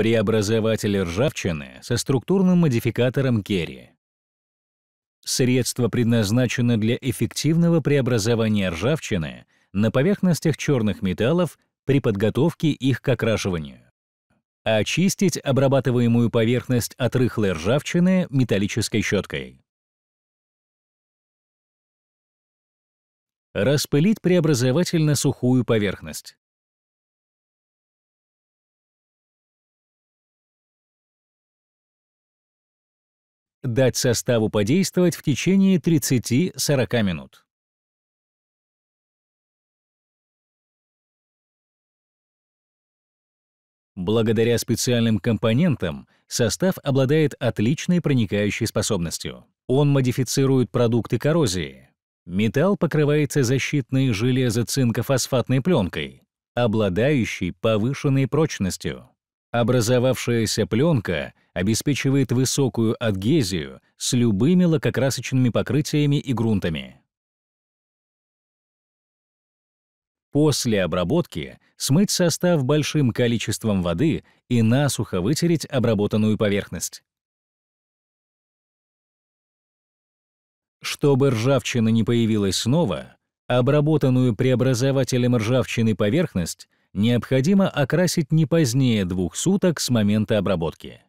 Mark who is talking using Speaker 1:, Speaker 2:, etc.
Speaker 1: преобразователь ржавчины со структурным модификатором Керри. Средство предназначено для эффективного преобразования ржавчины на поверхностях черных металлов при подготовке их к окрашиванию. Очистить обрабатываемую поверхность от рыхлой ржавчины металлической щеткой.
Speaker 2: Распылить преобразователь на сухую поверхность. Дать составу подействовать в течение 30-40 минут. Благодаря
Speaker 1: специальным компонентам состав обладает отличной проникающей способностью. Он модифицирует продукты коррозии. Металл покрывается защитной железо-цинкофосфатной пленкой, обладающей повышенной прочностью. Образовавшаяся пленка обеспечивает высокую адгезию с любыми лакокрасочными покрытиями и грунтами. После обработки смыть состав большим количеством воды и насухо вытереть обработанную поверхность. Чтобы ржавчина не появилась снова, обработанную преобразователем ржавчины поверхность необходимо окрасить не позднее двух суток
Speaker 2: с момента обработки.